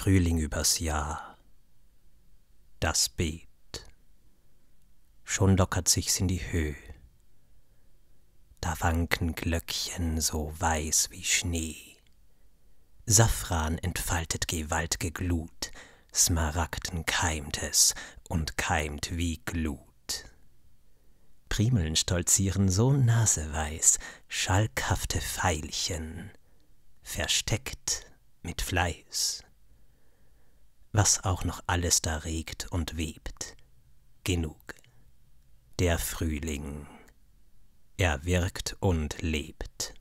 Frühling übers Jahr. Das Beet. Schon lockert sich's in die Höh. Da wanken Glöckchen so weiß wie Schnee. Safran entfaltet gewaltge Glut, Smaragden keimt es und keimt wie Glut. Primeln stolzieren so naseweiß, schalkhafte Veilchen, versteckt mit Fleiß was auch noch alles da regt und webt. Genug. Der Frühling. Er wirkt und lebt.